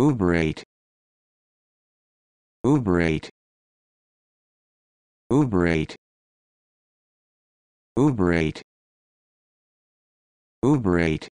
Uberate Uberate Uberate Uberate Uberate